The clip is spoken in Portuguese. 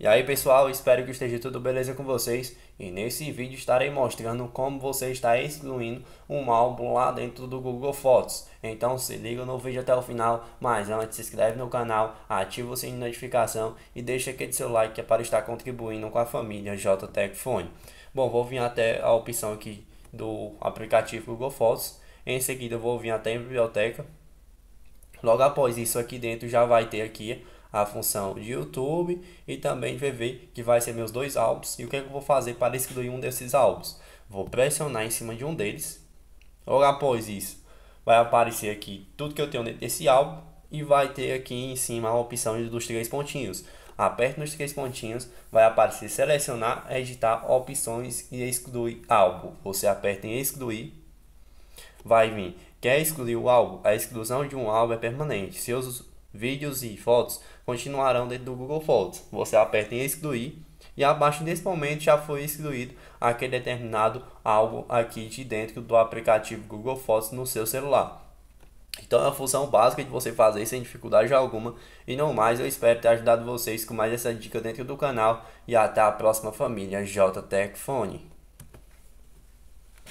E aí pessoal, espero que esteja tudo beleza com vocês e nesse vídeo estarei mostrando como você está excluindo um álbum lá dentro do Google Fotos. Então se liga no vídeo até o final, mas antes se inscreve no canal, ativa o sininho de notificação e deixa aquele seu like que é para estar contribuindo com a família JTEC Fone. Bom, vou vir até a opção aqui do aplicativo Google Fotos, em seguida vou vir até a biblioteca. Logo após isso aqui dentro já vai ter aqui a função de YouTube e também VV, que vai ser meus dois álbuns. E o que, é que eu vou fazer para excluir um desses álbuns? Vou pressionar em cima de um deles. Logo após isso, vai aparecer aqui tudo que eu tenho dentro desse álbum e vai ter aqui em cima a opção dos três pontinhos. Aperte nos três pontinhos, vai aparecer selecionar, editar opções e excluir álbum. Você aperta em excluir, vai vir quer excluir o álbum? A exclusão de um álbum é permanente. Se eu Vídeos e fotos continuarão dentro do Google Fotos. Você aperta em excluir e abaixo desse momento já foi excluído aquele determinado algo aqui de dentro do aplicativo Google Fotos no seu celular. Então é a função básica de você fazer sem dificuldade alguma. E não mais, eu espero ter ajudado vocês com mais essa dica dentro do canal. E até a próxima família JTech